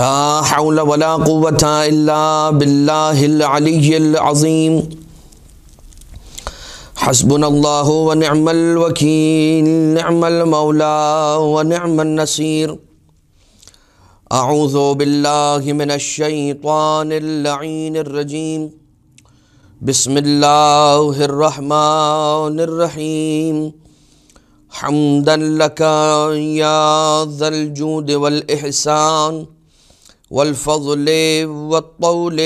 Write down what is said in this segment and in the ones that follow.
ला हौल वला क़ुव्वत इल्ला बिल्लाहिल अलिय्यिल अज़ीम हस्बुन अल्लाह व निअमल वकील निअमल मौला व निअमन नसीर अऊज़ु बिल्लाहि मिनश शैतानिर लईनिर रजीम बिस्मिल्लाहिर रहमानिर रहीम हमदन लक या ज़ल जूद वल इहसान والفضل والطول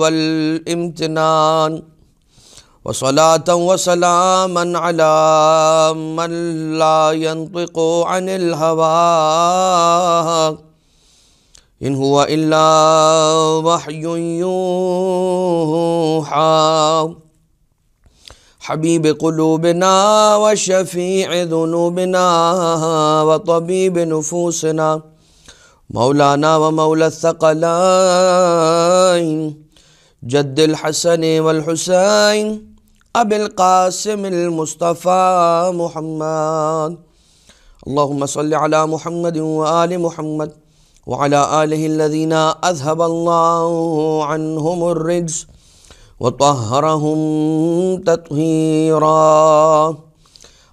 والامتنان وصلاة وسلاما على من لا ينطق عن الهوى إن هو إلا وحي يوحى حبيب قلوبنا وشفيع ذنوبنا وطبيب نفوسنا مولانا ومولى الثقلين جد الحسن والحسين أبي القاسم المصطفى محمد اللهم صل على محمد وآل محمد وعلى آله الذين أذهب الله عنهم الرجس وطهرهم تطهيرا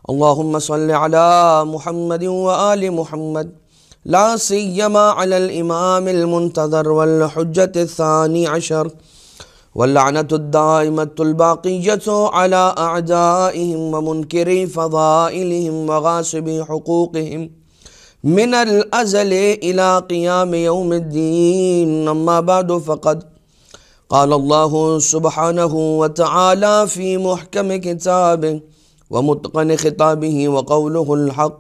اللهم صل على محمد وآل محمد لا سيما على الإمام المنتظر والحجة الثاني عشر واللعنة الدائمة الباقية على أعدائهم ومنكري فضائلهم وغاصبي حقوقهم من الأزل إلى قيام يوم الدين أما بعد فقد قال الله سبحانه وتعالى في محكم كتابه ومتقن خطابه وقوله الحق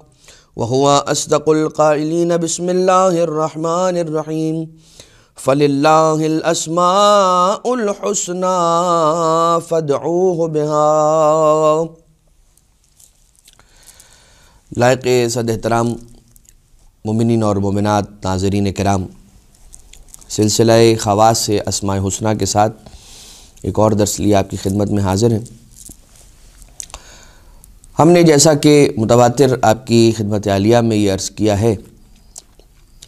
वहुआ असदकुल्क़ालीन बसमीम फ़लासमाउलहसना फ़दूह बहा लायक सद एहतराम ममिन और मुमिनत नाजरीन कराम सिलसिला ख़वास से असमाय हसना के साथ एक और दरस आपकी खिदमत में हाज़िर हैं हमने जैसा कि मुतवा आपकी खिदमत आलिया में ये अर्ज़ किया है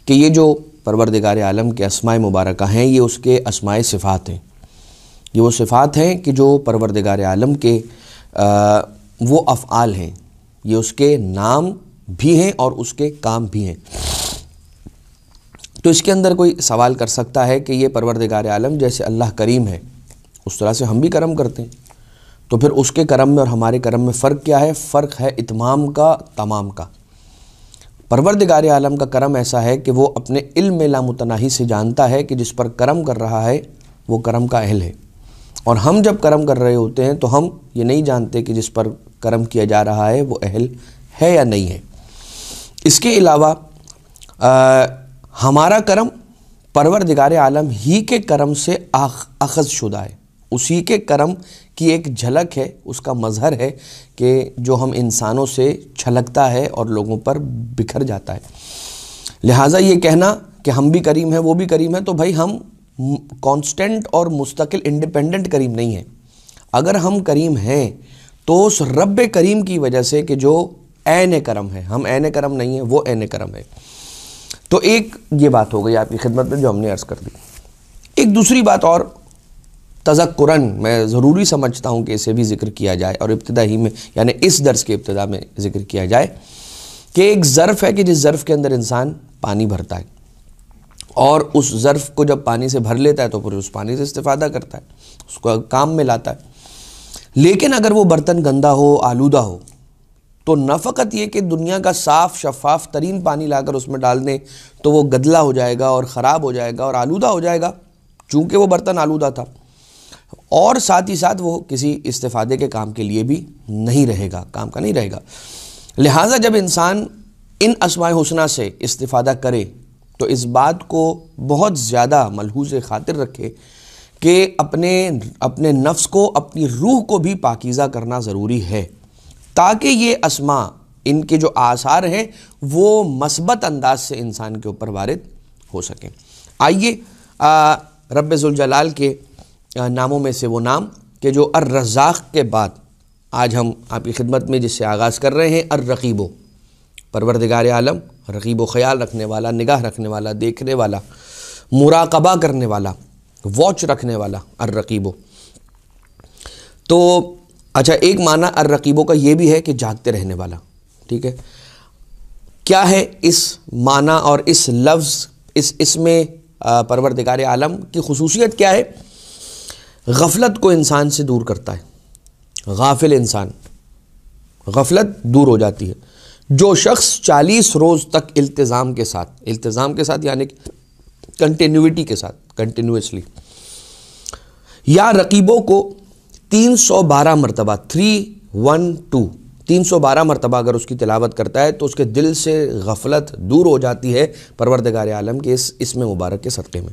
कि ये जो परवरदगार आलम के असमाय मुबारक हैं ये उसके असमाय सिफ़ात हैं ये वो सिफ़ात हैं कि जो परवरदगार आलम के आ, वो अफ़ाल हैं ये उसके नाम भी हैं और उसके काम भी हैं तो इसके अंदर कोई सवाल कर सकता है कि ये परवरदगार आलम जैसे अल्लाह करीम है उस तरह से हम भी करम करते हैं तो फिर उसके कर्म में और हमारे कर्म में फ़र्क क्या है फ़र्क है इतमाम का तमाम का परवरदिगार आलम का कर्म ऐसा है कि वो अपने इल्म में लामतनाही से जानता है कि जिस पर कर्म कर रहा है वो कर्म का अहल है और हम जब कर्म कर रहे होते हैं तो हम ये नहीं जानते कि जिस पर कर्म किया जा रहा है वो अहल है या नहीं है इसके अलावा हमारा कर्म परवरदिगार आलम ही के कर्म से अखज़ शुदा है उसी के कर्म की एक झलक है उसका मज़हर है कि जो हम इंसानों से छलकता है और लोगों पर बिखर जाता है लिहाजा ये कहना कि हम भी करीम हैं वो भी करीम है तो भाई हम कांस्टेंट और मुस्तकिल इंडिपेंडेंट करीम नहीं है अगर हम करीम हैं तो उस रब करीम की वजह से कि जो एन करम है हम एन करम नहीं है वो एन करम है तो एक ये बात हो गई आपकी खिदमत में जो हमने अर्ज़ कर दी एक दूसरी बात और तजक्रन मैं ज़रूरी समझता हूँ कि इसे भी जिक्र किया जाए और इब्तदा ही में यानी इस दर्ज़ के इब्तदा में जिक्र किया जाए कि एक ज़र्फ़ है कि जिस ज़र्फ़ के अंदर इंसान पानी भरता है और उस ज़र्फ़ को जब पानी से भर लेता है तो फिर उस पानी से इस्ता करता है उसको काम में लाता है लेकिन अगर वो बर्तन गंदा हो आलूदा हो तो नफ़कत ये कि दुनिया का साफ़ शफाफ तरीन पानी लाकर उसमें डाल दें तो वो गदला हो जाएगा और ख़राब हो जाएगा और आलूदा हो जाएगा चूँकि वो बर्तन आलूदा था और साथ ही साथ वो किसी इस्तीफादे के काम के लिए भी नहीं रहेगा काम का नहीं रहेगा लिहाजा जब इंसान इन असमाय हुसना से इस्तेफादा करे तो इस बात को बहुत ज़्यादा मलहूज खातिर रखे कि अपने अपने नफ्स को अपनी रूह को भी पाकिज़ा करना ज़रूरी है ताकि ये असमा इनके जो आसार हैं वो मस्बत अंदाज से इंसान के ऊपर वारद हो सकें आइए रबाल के नामों में से वो नाम कि जो अर रज़ाक के बाद आज हम आपकी खिदमत में जिससे आगाज़ कर रहे हैं अर रकीबो परवरदिगार आलम रकीबो ख्याल रखने वाला निगाह रखने वाला देखने वाला मुराकबा करने वाला वॉच रखने वाला अर रकीबो तो अच्छा एक माना अर रकीबो का ये भी है कि जागते रहने वाला ठीक है क्या है इस माना और इस लफ्ज़ इस इसमें परवरदिगार आलम की खसूसियत क्या है गफलत को इंसान से दूर करता है गाफिल इंसान गफलत दूर हो जाती है जो शख्स चालीस रोज़ तक इल्तज़ाम के साथ इल्तज़ाम के साथ यानी कंटिन्यूटी के साथ कंटिन्यूसली या रकीबों को 312 मरतबा थ्री वन टू तीन सौ बारह मरतबा अगर उसकी तिलावत करता है तो उसके दिल से गफलत दूर हो जाती है परवरदगार आलम के इस इसमें मुबारक के सदक़े में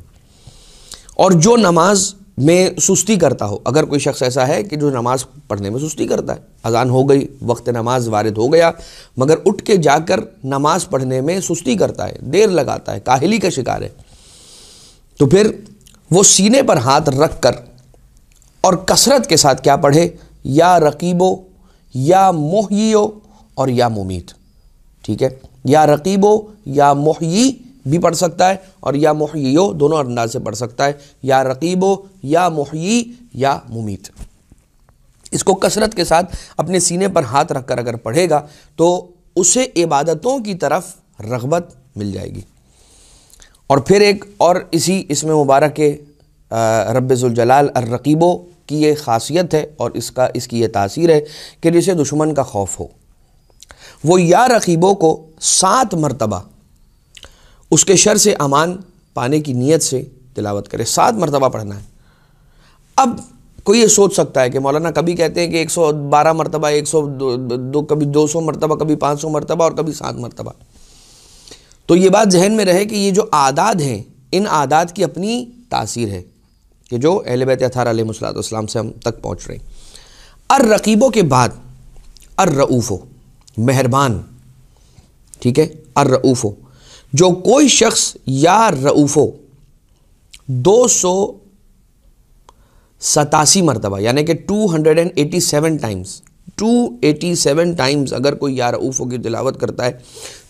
और जो नमाज में सुस्ती करता हो अगर कोई शख्स ऐसा है कि जो नमाज़ पढ़ने में सुस्ती करता है अजान हो गई वक्त नमाज वारिद हो गया मगर उठ के जाकर नमाज़ पढ़ने में सुस्ती करता है देर लगाता है काहली का शिकार है तो फिर वो सीने पर हाथ रख कर और कसरत के साथ क्या पढ़े या रकीबो या मोहियो और या मुमीत ठीक है या रकीबो या मोही भी पढ़ सकता है और या मुहयो दोनों अंदाज से पढ़ सकता है या रकीबो या मुहयी या मुमीत इसको कसरत के साथ अपने सीने पर हाथ रखकर अगर पढ़ेगा तो उसे इबादतों की तरफ रगबत मिल जाएगी और फिर एक और इसी इसमें मुबारक के रबाल रकीबो की ये खासियत है और इसका इसकी ये तासीर है कि जिसे दुश्मन का खौफ हो वो या रकीबों को सात मरतबा उसके शर से अमान पाने की नीयत से तिलावत करें सात मरतबा पढ़ना है अब कोई ये सोच सकता है कि मौलाना कभी कहते हैं कि एक सौ बारह मरतबा एक सौ दो, दो कभी दो सौ मरतबा कभी पाँच सौ मरतबा और कभी सात मरतबा तो ये बात जहन में रहे कि ये जो आदाद हैं इन आदाद की अपनी तासीर है कि जो अहल बैत अथार अलमसलाम से हम तक पहुँच रहे हैं अर रकीबों के बाद अर रऊफ़ो मेहरबान ठीक है अर रऊफ़ो जो कोई शख्स या रऊफ़ो दो सौ सतासी मरतबा यानी कि two hundred and eighty seven times two eighty seven times अगर कोई या रऊफ़ो की तिलावत करता है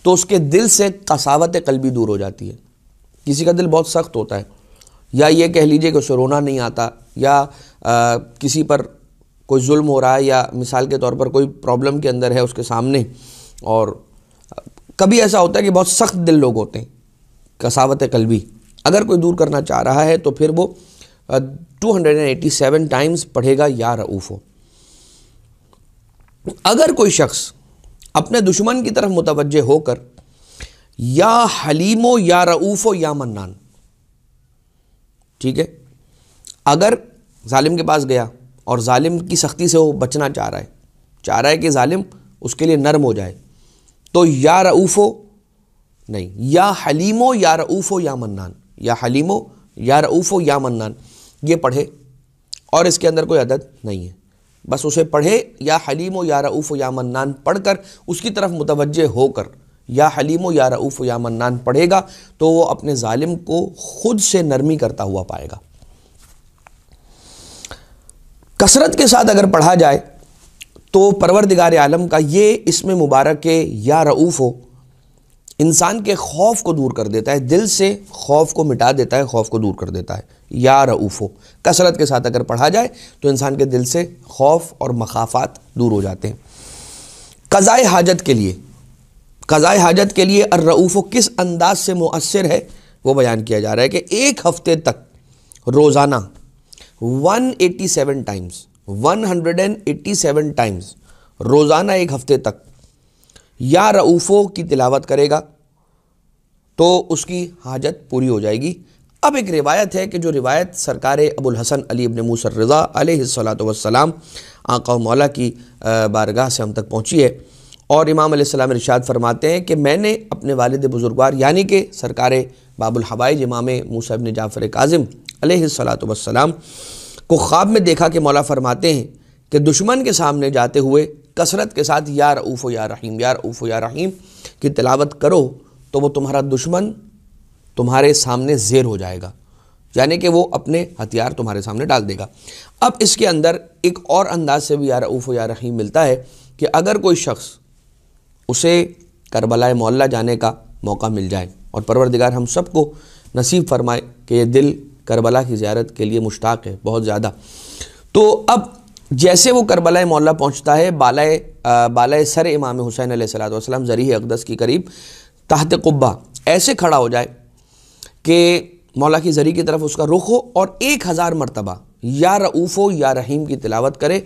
तो उसके दिल से कसावत कलबी दूर हो जाती है किसी का दिल बहुत सख्त होता है या ये कह लीजिए कि उसे रोना नहीं आता या आ, किसी पर कोई जुल्म हो रहा है या मिसाल के तौर पर कोई प्रॉब्लम के अंदर है उसके सामने और कभी ऐसा होता है कि बहुत सख्त दिल लोग होते हैं कसावत कलवी अगर कोई दूर करना चाह रहा है तो फिर वो two hundred and eighty seven times पढ़ेगा या रऊफ़ो अगर कोई शख्स अपने दुश्मन की तरफ मुतवजह होकर या हलीमो या रऊफ़ो या मन्नान ठीक है अगर ालिम के पास गया और ालिम की सख्ती से वो बचना चाह रहा है चाह रहा है कि ालिम उसके लिए नरम हो जाए तो या रऊफ़ो नहीं या हलीमो या रऊफ़ो या मन्नान या हलीमो या रऊफ़ो या मन्नान ये पढ़े और इसके अंदर कोई अदद नहीं है बस उसे पढ़े या हलीमो या रऊफ़ो या मन्नान पढ़कर उसकी तरफ मुतवजह होकर या हलीमो या रऊफ़ या मन्नान पढ़ेगा तो वो अपने ालिम को ख़ुद से नरमी करता हुआ पाएगा कसरत के साथ अगर पढ़ा जाए तो परवरदिगार आलम का ये इसमें मुबारक के या रऊफ़ हो इंसान के खौफ को दूर कर देता है दिल से खौफ को मिटा देता है खौफ को दूर कर देता है या रऊफ़ हो कसरत के साथ अगर पढ़ा जाए तो इंसान के दिल से खौफ और मखाफात दूर हो जाते हैं कज़ाए हाजत के लिए कज़ाए हाजत के लिए अर्रऊफ़ो किस अंदाज से मुअसर है वो बयान किया जा रहा है कि एक हफ्ते तक रोज़ाना 187 टाइम्स 187 टाइम्स रोज़ाना एक हफ्ते तक या रऊफ़ों की तिलावत करेगा तो उसकी हाजत पूरी हो जाएगी अब एक रिवायत है कि जो रिवायत सरकार अबुल हसन अली इबन मूसर रज़ा अलैहिस्सलाम आका मौला की बारगाह से हम तक पहुँची है और इमाम अलैहिस्सलाम इरशाद फरमाते हैं कि मैंने अपने वालद बुज़ुर्गवार यानी कि सरकार बाबुल हवाइज इमाम मूसा इबन जाफ़र काजिम वसलाम को ख्वाब में देखा कि मौला फरमाते हैं कि दुश्मन के सामने जाते हुए कसरत के साथ या रऊफ़ या रहीम या रऊफ़ या रहीम की तलावत करो तो वो तुम्हारा दुश्मन तुम्हारे सामने जेर हो जाएगा यानी कि वो अपने हथियार तुम्हारे सामने डाल देगा अब इसके अंदर एक और अंदाज से भी यार ऊफ़ो या रहीम मिलता है कि अगर कोई शख्स उसे करबला मौला जाने का मौका मिल जाए और परवरदिगार हम सबको नसीब फरमाए कि ये दिल करबला की ज्यारत के लिए मुश्ताक है बहुत ज़्यादा तो अब जैसे वो करबला मौला पहुँचता है बालाए बालाए सर इमाम हुसैन सलाम ज़रिए अकदस के करीब तहत कुब्बा ऐसे खड़ा हो जाए कि मौला की जरी की तरफ उसका रुख हो और एक हज़ार मरतबा या रऊफ़ हो या रहीम की तिलावत करे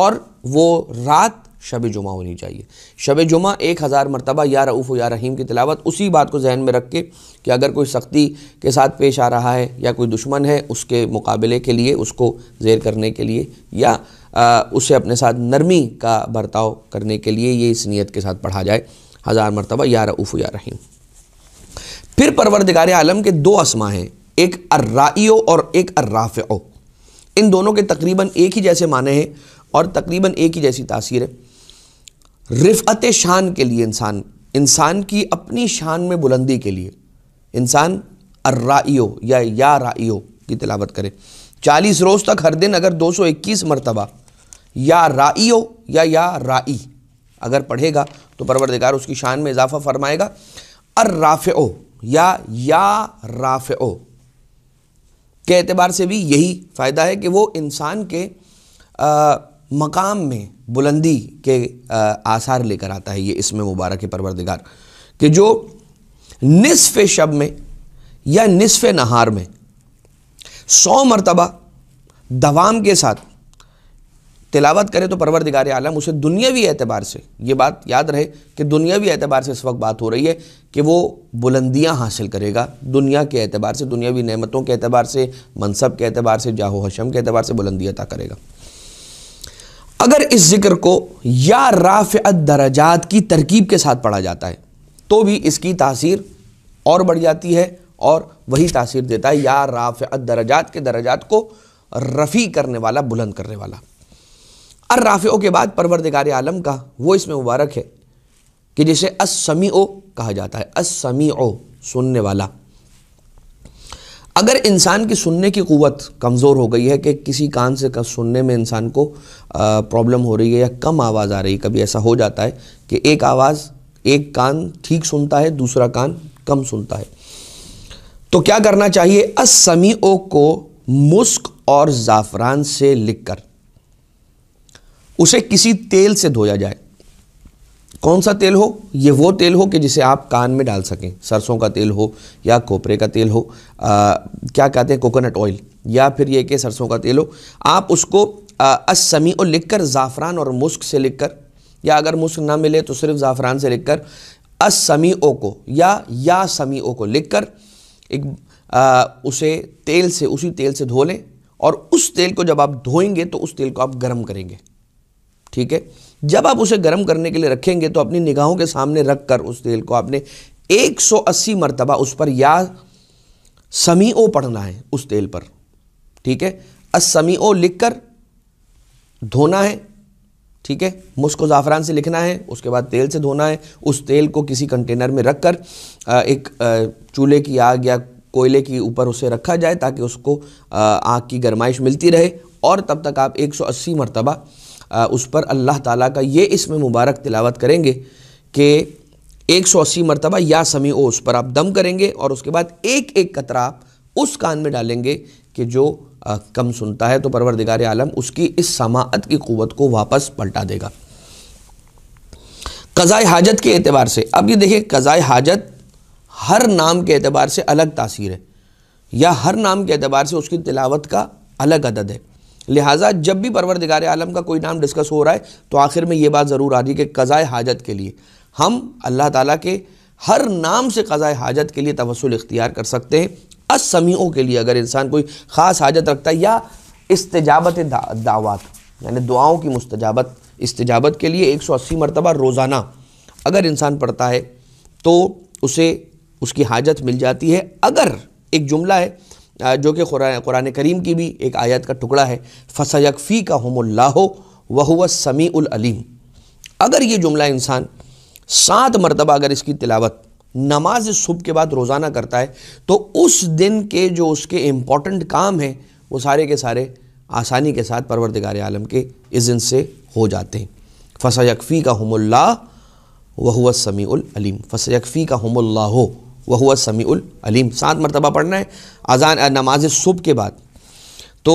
और वो रात शब जुमा होनी चाहिए शब जुमा एक हज़ार मरतबा या रऊफ़ या रहीम की तिलावत उसी बात को जहन में रख के कि अगर कोई सख्ती के साथ पेश आ रहा है या कोई दुश्मन है उसके मुकाबले के लिए उसको जेर करने के लिए या आ, उसे अपने साथ नरमी का बर्ताव करने के लिए ये इस नीयत के साथ पढ़ा जाए हज़ार मरतबा या रऊफ़ या रहीम फिर परवरदगार आलम के दो असमा हैं एक अर्राइयो और एक अर्राफ़ो इन दोनों के तकरीबन एक ही जैसे माने हैं और तकरीबन एक ही जैसी तासीर है रिफ़त शान के लिए इंसान इंसान की अपनी शान में बुलंदी के लिए इंसान अर्राइयो या या राइयो की तिलावत करे चालीस रोज़ तक हर दिन अगर दो सौ इक्कीस मरतबा या राइयो या या राई अगर पढ़ेगा तो परवरदिगार उसकी शान में इजाफा फरमाएगा अर्राफ़ो या या राफ़ो के अतबार से भी यही फ़ायदा है कि वो इंसान के आ, मकाम में बुलंदी के आसार लेकर आता है ये इसमें मुबारक परवरदिगार कि जो निसफ़ शब में या निसफ़ नहार में सौ मरतबा दवाम के साथ तिलावत करें तो परवरदिगार आलम उसे दुनियावी एतबार से ये बात याद रहे कि दुनियावी एतबार से इस वक्त बात हो रही है कि वो बुलंदियाँ हासिल करेगा दुनिया के एतबार से दुनियावी नमतों के एतबार से मनसब के एतबार से जाहो हशम के एतबार से बुलंदी अता करेगा अगर इस जिक्र को या राफ़ दराजात की तरकीब के साथ पढ़ा जाता है तो भी इसकी तासीर और बढ़ जाती है और वही तासीर देता है या राफ़ दराजात के दराजात को रफ़ी करने वाला बुलंद करने वाला अर राफ़ के बाद परवरदगार आलम का वो इसमें मुबारक है कि जिसे असमी ओ कहा जाता है असमी ओ सुनने वाला अगर इंसान की सुनने की क़वत कमज़ोर हो गई है कि किसी कान से का सुनने में इंसान को प्रॉब्लम हो रही है या कम आवाज़ आ रही है कभी ऐसा हो जाता है कि एक आवाज़ एक कान ठीक सुनता है दूसरा कान कम सुनता है तो क्या करना चाहिए असमी को मुस्क और ज़ाफ़रान से लिख कर उसे किसी तेल से धोया जाए कौन सा तेल हो ये वो तेल हो कि जिसे आप कान में डाल सकें सरसों का तेल हो या कोपरे का तेल हो आ, क्या कहते हैं कोकोनट ऑयल या फिर ये कि सरसों का तेल हो आप उसको असमी और लिखकर ज़ाफ़रान और मुस्क से लिखकर या अगर मुस्क ना मिले तो सिर्फ ज़ाफ़रान से लिखकर असमी ओ को या या समी ओ को लिख कर एक आ, उसे तेल से उसी तेल से धो लें और उस तेल को जब आप धोएंगे तो उस तेल को आप गर्म करेंगे ठीक है जब आप उसे गर्म करने के लिए रखेंगे तो अपनी निगाहों के सामने रख कर उस तेल को आपने 180 मरतबा उस पर या समी ओ पढ़ना है उस तेल पर ठीक है असमी ओ लिख कर धोना है ठीक है मुस्को ज़ाफ़रान से लिखना है उसके बाद तेल से धोना है उस तेल को किसी कंटेनर में रख कर एक चूल्हे की आग या कोयले के ऊपर उसे रखा जाए ताकि उसको आग की गरमाइश मिलती रहे और तब तक आप 180 मरतबा उस पर अल्लाह ताला का ये इसमें मुबारक तिलावत करेंगे कि एक सौ अस्सी मरतबा या समी ओ उस पर आप दम करेंगे और उसके बाद एक एक कतरा आप उस कान में डालेंगे कि जो आ, कम सुनता है तो परवरदिगार आलम उसकी इस समात की क़वत को वापस पलटा देगा कज़ाए हाजत के अतबार से अब ये देखिए कज़ाए हाजत हर नाम के अतबार से अलग तासीर है या हर नाम के अतबार से उसकी तिलावत का अलग अदद है लिहाजा जब भी परवरदिगार आलम का कोई नाम डिस्कस हो रहा है तो आखिर में ये बात ज़रूर आ रही है कि कज़ाए हाजत के लिए हम अल्लाह ताला के हर नाम से कज़ाए हाजत के लिए तवसल इख्तियार कर सकते हैं असमियों के लिए अगर इंसान कोई ख़ास हाजत रखता है या इस्तजाबत दा, दावात यानी दुआओं की मुस्तजाबत इस्तजाबत के लिए अस्सी मरतबा रोज़ाना अगर इंसान पढ़ता है तो उसे उसकी हाजत मिल जाती है अगर एक जुमला है जो कि कुरान करीम की भी एक आयत का टुकड़ा है फसयकफ़ी का हमल्लाहो वह समी अलीम अगर ये जुमला इंसान सात मरतबा अगर इसकी तिलावत नमाज सुबह के बाद रोज़ाना करता है तो उस दिन के जो उसके इम्पॉर्टेंट काम हैं वो सारे के सारे आसानी के साथ परवरदगार आलम के इज़न से हो जाते हैं फसयकफ़ी का हमल्ला वह समी अलीम फसयकफ़ी का हमल्ला हो वह हुआ समीउल अलीम सात मरतबा पढ़ना है अजान नमाज सुबह के बाद तो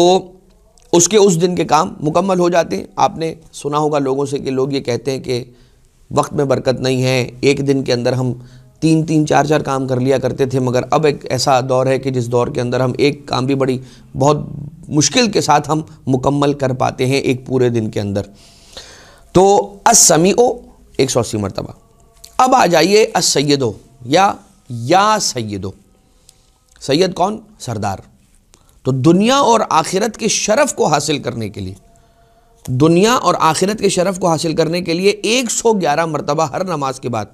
उसके उस दिन के काम मुकम्मल हो जाते हैं आपने सुना होगा लोगों से कि लोग ये कहते हैं कि वक्त में बरकत नहीं है एक दिन के अंदर हम तीन तीन चार चार काम कर लिया करते थे मगर अब एक ऐसा दौर है कि जिस दौर के अंदर हम एक काम भी बड़ी बहुत मुश्किल के साथ हम मुकम्मल कर पाते हैं एक पूरे दिन के अंदर तो असमी ओ एक सौ अस्सी मरतबा अब आ जाइए असैदो या या सैदो सैयद कौन सरदार तो दुनिया और आखिरत के शरफ को हासिल करने के लिए दुनिया और आखिरत के शरफ को हासिल करने के लिए 111 मरतबा हर नमाज के बाद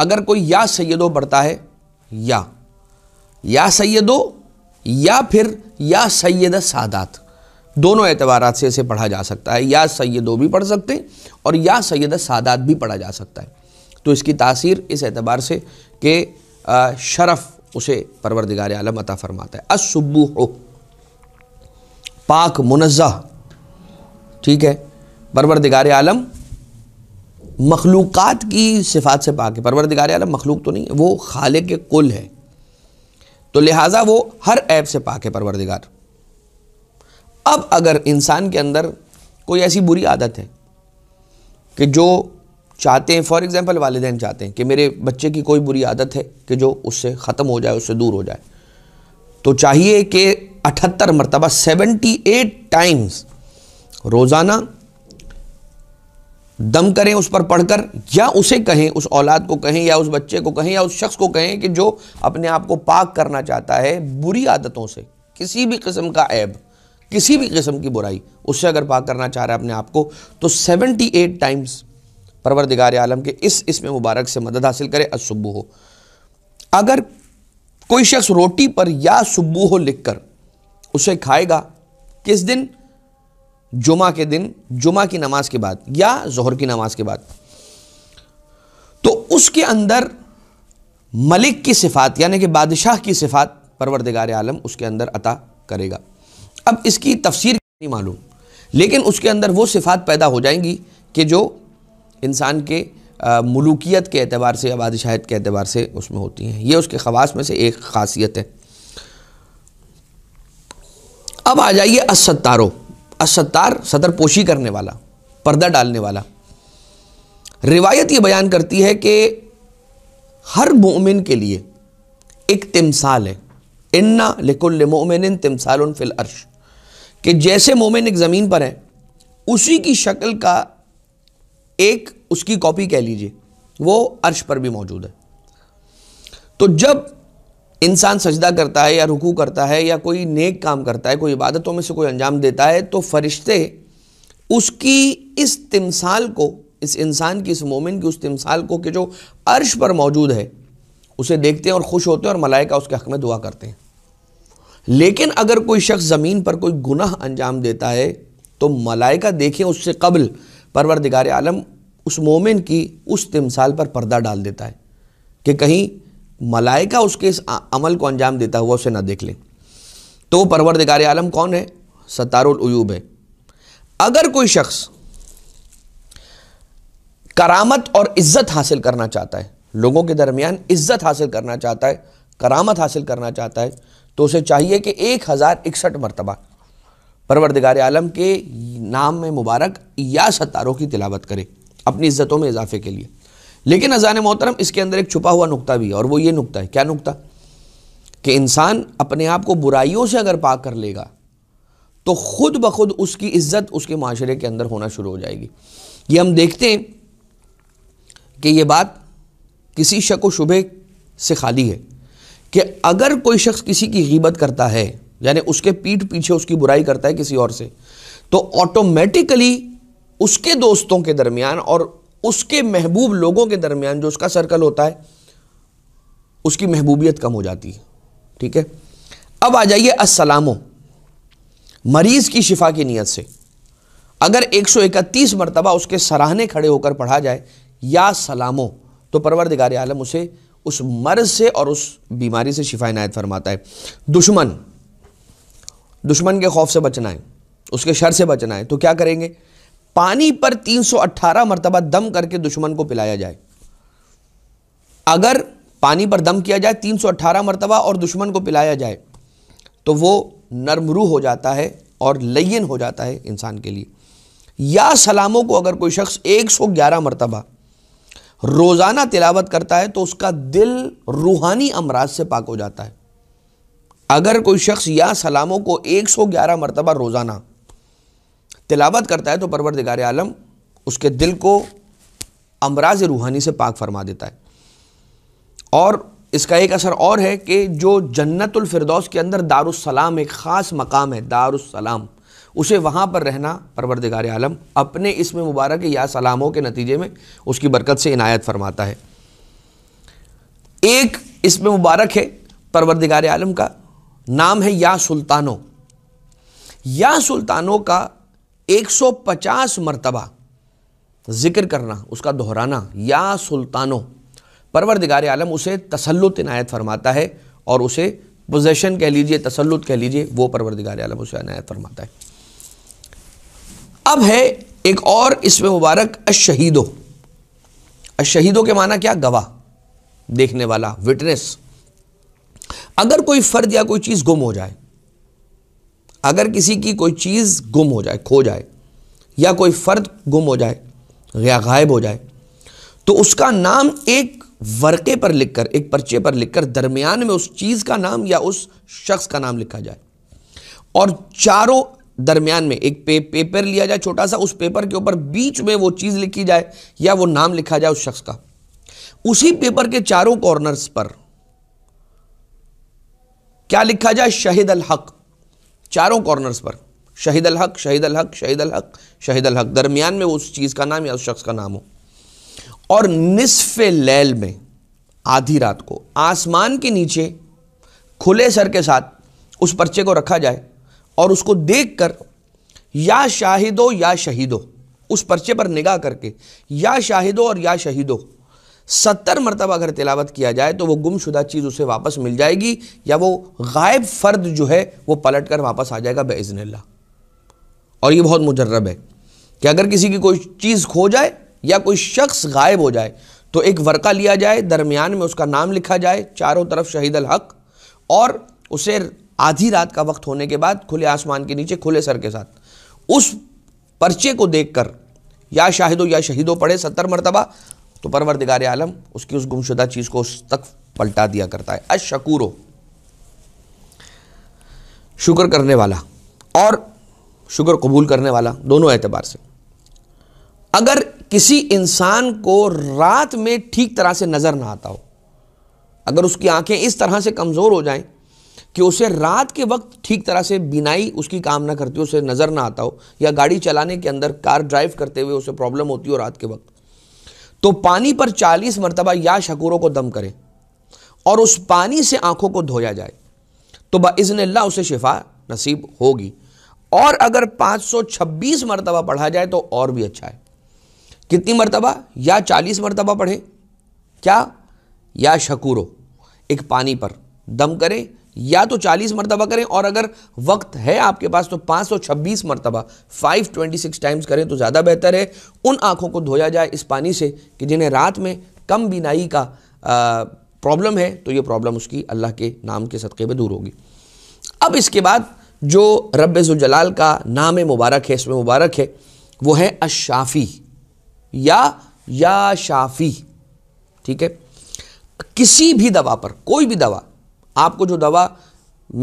अगर कोई या सैदो पढ़ता है या या सैदो या फिर या सैद सादात दोनों एतबार से इसे पढ़ा जा सकता है या सैदो भी पढ़ सकते हैं और या सैद सादात भी पढ़ा जा सकता है तो इसकी तासीर इस एतबार से कि शरफ उसे परवरदिगार आलम अता फरमाता है असुबू हो पाक मुनज़ा ठीक है परवरदिगार आलम मखलूक़ की सिफात से पाक है परवरदिगार आलम मखलूक तो नहीं है वो खाले के कुल है तो लिहाजा वो हर ऐप से पाक है परवरदिगार अब अगर इंसान के अंदर कोई ऐसी बुरी आदत है कि जो चाहते हैं फॉर एग्ज़ाम्पल वालदेन चाहते हैं कि मेरे बच्चे की कोई बुरी आदत है कि जो उससे ख़त्म हो जाए उससे दूर हो जाए तो चाहिए कि अठहत्तर मरतबा सेवेंटी एट टाइम्स रोज़ाना दम करें उस पर पढ़कर या उसे कहें उस औलाद को कहें या उस बच्चे को कहें या उस शख्स को कहें कि जो अपने आप को पाक करना चाहता है बुरी आदतों से किसी भी किस्म का ऐब किसी भी किस्म की बुराई उससे अगर पाक करना चाह रहा है अपने आप को तो सेवेंटी एट टाइम्स परवरदिगार आलम के इस इसमें मुबारक से मदद हासिल करे असुबू हो अगर कोई शख्स रोटी पर या सुबू हो लिख कर उसे खाएगा किस दिन जुमा के दिन जुमा की नमाज के बाद या जहर की नमाज के बाद तो उसके अंदर मलिक की सिफात यानी कि बादशाह की सिफात परवरदिगार आलम उसके अंदर अता करेगा अब इसकी तफसीर नहीं मालूम लेकिन उसके अंदर वो सिफात पैदा हो जाएंगी कि जो इंसान के मलूकियत के अतबार से या बादशाहत के अतबार से उसमें होती हैं ये उसके खवास में से एक खासियत है अब आ जाइए असत्तारो असत्तार सतर पोशी करने वाला पर्दा डालने वाला रिवायत ये बयान करती है कि हर मोमिन के लिए एक तिमसाल है इन्ना लिकुल मोमिन तिमसाल फिल अर्श कि जैसे मोमिन एक ज़मीन पर है उसी की शक्ल का एक उसकी कॉपी कह लीजिए वो अर्श पर भी मौजूद है तो जब इंसान सजदा करता है या रुकू करता है या कोई नेक काम करता है कोई इबादतों में से कोई अंजाम देता है तो फरिश्ते उसकी इस तिमसाल को इस इंसान की इस मोमिन की उस तिमसाल को कि जो अर्श पर मौजूद है उसे देखते हैं और खुश होते हैं और मलाइका उसके हक़ में दुआ करते हैं लेकिन अगर कोई शख्स ज़मीन पर कोई गुनाह अंजाम देता है तो मलाइका देखें उससे कबल परवरदिगार आलम उस मोमिन की उस तिमसाल पर पर्दा डाल देता है कि कहीं मलाइका उसके इस अमल को अंजाम देता हुआ उसे ना देख ले तो परवरदिगार आलम कौन है सतारुलयूब है अगर कोई शख्स करामत और इज़्ज़त हासिल करना चाहता है लोगों के दरमियान इज़्ज़त हासिल करना चाहता है करामत हासिल करना चाहता है तो उसे चाहिए कि एक हज़ार इकसठ मरतबा परवरदिगार आलम के नाम में मुबारक या सतारों की तिलावत करें अपनी इज़्ज़तों में इजाफे के लिए लेकिन अजान मोहतरम इसके अंदर एक छुपा हुआ नुकता भी है और वो ये नुकता है क्या नुकता कि इंसान अपने आप को बुराइयों से अगर पाक कर लेगा तो ख़ुद ब खुद उसकी इज़्ज़त उसके माशरे के अंदर होना शुरू हो जाएगी ये हम देखते हैं कि ये बात किसी शक व शुबे से खाली है कि अगर कोई शख्स किसी की गीबत करता है यानी उसके पीठ पीछे उसकी बुराई करता है किसी और से तो ऑटोमेटिकली उसके दोस्तों के दरमियान और उसके महबूब लोगों के दरमियान जो उसका सर्कल होता है उसकी महबूबियत कम हो जाती है ठीक है अब आ जाइए असलामो मरीज़ की शिफा की नीयत से अगर 131 मरतबा उसके सराहने खड़े होकर पढ़ा जाए या सलामो तो परवरदिगार आलम उसे उस मर्ज से और उस बीमारी से शिफा इनायत फरमाता है दुश्मन दुश्मन के खौफ से बचना है उसके शर से बचना है तो क्या करेंगे पानी पर 318 मरतबा दम करके दुश्मन को पिलाया जाए अगर पानी पर दम किया जाए 318 मरतबा और दुश्मन को पिलाया जाए तो वो नरमरू हो जाता है और लयन हो जाता है इंसान के लिए या सलामों को अगर कोई शख्स 111 मरतबा रोज़ाना तिलावत करता है तो उसका दिल रूहानी अमराज से पाक हो जाता है अगर कोई शख्स या सलामों को एक सौ ग्यारह मरतबा रोज़ाना तिलावत करता है तो परवरदिगार आलम उसके दिल को अमराज रूहानी से पाक फरमा देता है और इसका एक असर और है कि जो जन्नतफरदौस के अंदर दारुसलाम एक ख़ास मकाम है दारुसलाम उसे वहाँ पर रहना परवरदिगार आलम अपने इसमें मुबारक या सलामों के नतीजे में उसकी बरकत से इनायत फरमाता है एक इसमें मुबारक है परवरदिगार आलम का नाम है या सुल्तानो या सुल्तानों का 150 मरतबा ज़िक्र करना उसका दोहराना या सुल्तानों परवरदिगार आलम उसे तसलुत इनायत फरमाता है और उसे पोजेशन कह लीजिए तसलुत कह लीजिए वो परवरदिगार आलम उसे इनायत फरमाता है अब है एक और इसमें मुबारक अशहीदो अशहीदों के माना क्या गवाह देखने वाला विटनेस अगर कोई फ़र्द या कोई चीज़ गुम हो जाए अगर किसी की कोई चीज़ गुम हो जाए खो जाए या कोई फ़र्द गुम हो जाए या गायब हो जाए तो उसका नाम एक वर्क़े पर लिखकर एक पर्चे पर लिखकर दरमियान में उस चीज़ का नाम या उस शख्स का नाम लिखा जाए और चारों दरमियान में एक पे, पेपर लिया जाए छोटा सा उस पेपर के ऊपर बीच में वो चीज़ लिखी जाए या वो नाम लिखा जाए उस शख्स का उसी पेपर के चारों कॉर्नर्स पर क्या लिखा जाए शहीद अल हक चारों कॉर्नर्स पर शहीद अल हक शहीद अल हक शहीद अल हक शहीद अल हक दरमियान में उस चीज़ का नाम या उस शख्स का नाम हो और निसफ़ लैल में आधी रात को आसमान के नीचे खुले सर के साथ उस पर्चे को रखा जाए और उसको देख कर या शाहिदो या शहीदो उस पर्चे पर निगाह करके या शाहिदो और या शहीदो सत्तर मरतबा अगर तिलावत किया जाए तो वह गुमशुदा चीज़ उसे वापस मिल जाएगी या वो गायब फ़र्द जो है वह पलट कर वापस आ जाएगा बेज़न और ये बहुत मुजर्रब है कि अगर किसी की कोई चीज़ खो जाए या कोई शख्स गायब हो जाए तो एक वर्का लिया जाए दरमियान में उसका नाम लिखा जाए चारों तरफ शहीद हक और उसे आधी रात का वक्त होने के बाद खुले आसमान के नीचे खुले सर के साथ उस पर्चे को देखकर या शाहिदो या शहीदों पढ़े सत्तर मरतबा तो परवरदिगार आलम उसकी उस गुमशुदा चीज़ को उस तक पलटा दिया करता है अशकूरो शुक्र करने वाला और शुक्र कबूल करने वाला दोनों एतबार से अगर किसी इंसान को रात में ठीक तरह से नज़र ना आता हो अगर उसकी आंखें इस तरह से कमज़ोर हो जाएं कि उसे रात के वक्त ठीक तरह से बिनाई उसकी काम ना करती हो उसे नज़र ना आता हो या गाड़ी चलाने के अंदर कार ड्राइव करते हुए उसे प्रॉब्लम होती हो रात के वक्त तो पानी पर चालीस मरतबा या शकूरों को दम करें और उस पानी से आंखों को धोया जाए तो बज़न ला उसे शिफा नसीब होगी और अगर 526 मरतबा पढ़ा जाए तो और भी अच्छा है कितनी मरतबा या 40 मरतबा पढ़ें क्या या शकूरों एक पानी पर दम करें या तो 40 मरतबा करें और अगर वक्त है आपके पास तो 526 मरतबा 526 टाइम्स करें तो ज़्यादा बेहतर है उन आँखों को धोया जाए इस पानी से कि जिन्हें रात में कम बीनाई का प्रॉब्लम है तो ये प्रॉब्लम उसकी अल्लाह के नाम के सदक़े में दूर होगी अब इसके बाद जो रबाल का नाम मुबारक है इसमें मुबारक है वो है अशाफ़ी या या शाफ़ी ठीक है किसी भी दवा पर कोई भी दवा आपको जो दवा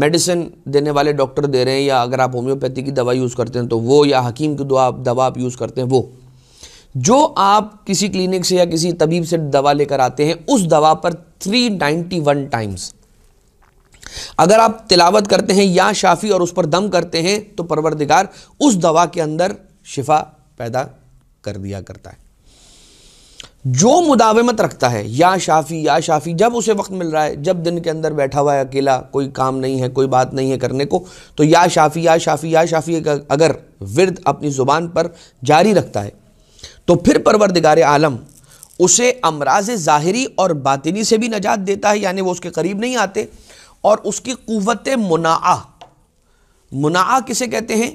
मेडिसिन देने वाले डॉक्टर दे रहे हैं या अगर आप होम्योपैथी की दवा यूज़ करते हैं तो वो या हकीम की दवा दवा आप यूज़ करते हैं वो जो आप किसी क्लिनिक से या किसी तबीब से दवा लेकर आते हैं उस दवा पर 391 टाइम्स अगर आप तिलावत करते हैं या शाफी और उस पर दम करते हैं तो परवरदिगार उस दवा के अंदर शिफा पैदा कर दिया करता है जो मुदावमत रखता है या शाफ़ी या शाफ़ी जब उसे वक्त मिल रहा है जब दिन के अंदर बैठा हुआ है अकेला कोई काम नहीं है कोई बात नहीं है करने को तो या शाफ़ी या शाफ़ी या शाफ़ी अगर विरद अपनी ज़ुबान पर जारी रखता है तो फिर परवरदिगार आलम उसे अमराज ज़ाहरी और बातिनी से भी नजात देता है यानी वो उसके करीब नहीं आते और उसकी क़वत मुना मुना किसे कहते हैं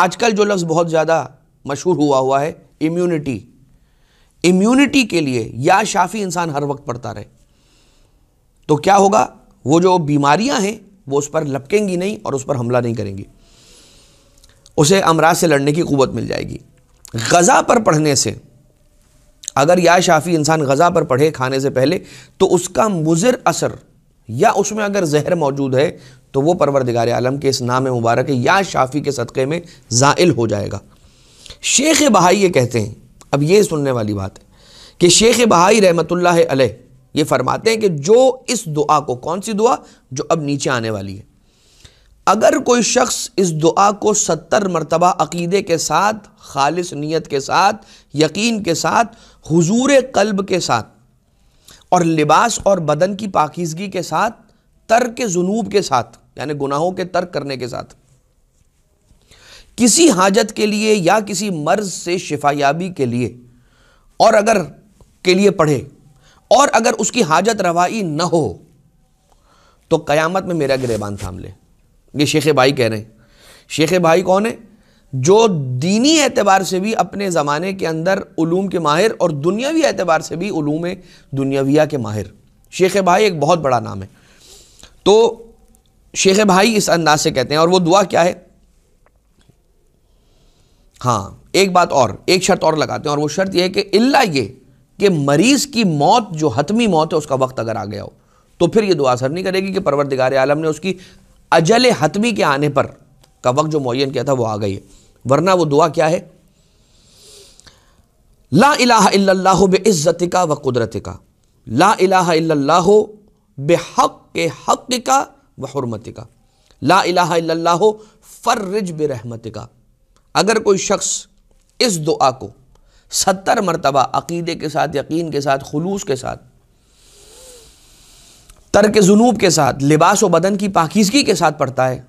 आजकल जो लफ्ज़ बहुत ज़्यादा मशहूर हुआ हुआ है इम्यूनिटी इम्यूनिटी के लिए या शाफी इंसान हर वक्त पढ़ता रहे तो क्या होगा वो जो बीमारियां हैं वो उस पर लपकेंगी नहीं और उस पर हमला नहीं करेंगी उसे अमराज से लड़ने की कुवत मिल जाएगी गज़ा पर पढ़ने से अगर या शाफी इंसान गज़ा पर पढ़े खाने से पहले तो उसका मुजिर असर या उसमें अगर जहर मौजूद है तो वो परवरदिगार आलम के इस नाम मुबारक या शाफी के सदक़े में ज़ाइल हो जाएगा शेख बहाई ये कहते हैं अब ये सुनने वाली बात है कि शेख बहाई रहमत अलह ये फरमाते हैं कि जो इस दुआ को कौन सी दुआ जो अब नीचे आने वाली है अगर कोई शख्स इस दुआ को सत्तर मरतबा अकीदे के साथ खालिस नीयत के साथ यकीन के साथ हजूर कल्ब के साथ और लिबास और बदन की पाकिजगी के साथ तर्क जुनूब के साथ यानी गुनाहों के तर्क करने के साथ किसी हाजत के लिए या किसी मर्ज से शिफायाबी के लिए और अगर के लिए पढ़े और अगर उसकी हाजत रवाई न हो तो क़यामत में मेरा गिरेबान थाम ले ये शेख भाई कह रहे हैं शेख भाई कौन है जो दीनी एतबार से भी अपने ज़माने के अंदर ूम के माहिर और दुनियावी एतबार से भी ूम दुनियाविया के माहिर शेख भाई एक बहुत बड़ा नाम है तो शेख भाई इस अंदाज से कहते हैं और वो दुआ क्या है हाँ एक बात और एक शर्त और लगाते हैं और वो शर्त यह है कि इल्ला ये कि मरीज़ की मौत जो हतमी मौत है उसका वक्त अगर आ गया हो तो फिर ये दुआ असर नहीं करेगी कि परवरदिगार आलम ने उसकी अजल हतमी के आने पर का वक्त जो मुन किया था वो आ गई है वरना वो दुआ क्या है ला इला बेइज़्ज़त का व कुदरत का ला इला बेहक के हक का व हरमत का ला इला फ़र्रिज बेरहमत का अगर कोई शख्स इस दुआ को सत्तर मरतबा अकीदे के साथ यकीन के साथ खलूस के साथ तर्क जुनूब के साथ लिबास व बदन की पाकिजगी के साथ पढ़ता है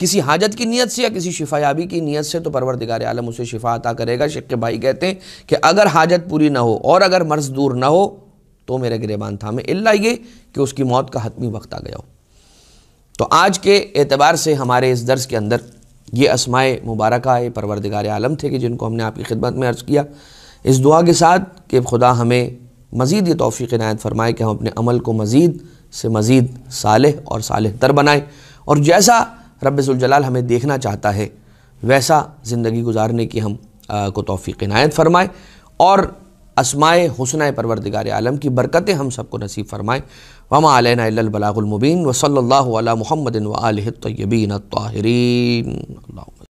किसी हाजत की नीयत से या किसी शिफायाबी की नीयत से तो परवरदिगार आलम उसे शिफा अता करेगा शिक्के भाई कहते हैं कि अगर हाजत पूरी ना हो और अगर मर्ज दूर ना हो तो मेरे गिरेबान था मैं इल्ला ये कि उसकी मौत का हतमी वक्त आ गया हो तो आज के एतबार से हमारे इस दर्स के अंदर ये असमाय मुबारक है परवरदिगार आलम थे कि जिनको हमने आपकी खिदमत में अर्ज़ किया इस दुआ के साथ कि खुदा हमें मज़ीद ये तोफ़ी नायत फरमाए कि हम अपने अमल को मज़ीद से मज़ीद साल और साल तर बनाएँ और जैसा रबाल हमें देखना चाहता है वैसा ज़िंदगी गुजारने की हम आ, को तोफ़ी नायत फरमाएँ और असमाय हसन परवरदिगार आलम की बरकतें हम सबको नसीब फ़रमाएँ وما علينا إلا البلاغ المبين وصلى الله على محمد وآله الطيبين الطاهرين اللهم